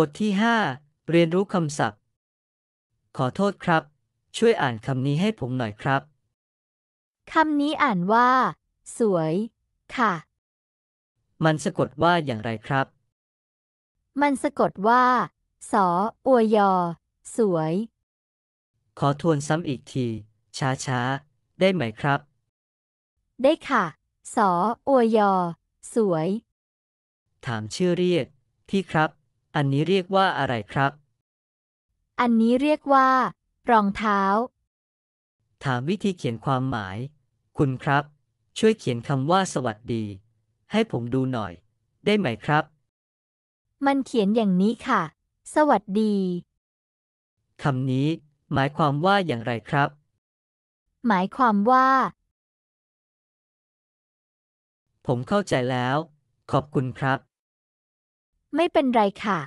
บทที่ 5 เรียนรู้คำศัพท์ ขอโทษครับ ช่วยอ่านคำนี้ให้ผมหน่อยครับคำนี้อ่านว่า สวย ค่ะ มันสะกดว่าอย่างไรครับ มันสะกดว่า สออวยอสวย ขอทวนซ้ำอีกทีช้าๆได้ไหมครับ ได้ค่ะ สออวยอสวย ถามชื่อเรียกพี่ครับอันนี้เรียกว่าอะไรครับ อันนี้เรียกว่า รองเท้า ถามวิธีเขียนความหมาย คุณครับ ช่วยเขียนคำว่าสวัสดี ให้ผมดูหน่อยได้ไหมครับ มันเขียนอย่างนี้ค่ะ สวัสดี คำนี้ หมายความว่าอย่างไรครับ หมายความว่า ผมเข้าใจแล้ว ขอบคุณครับ ไม่เป็นไรค่ะ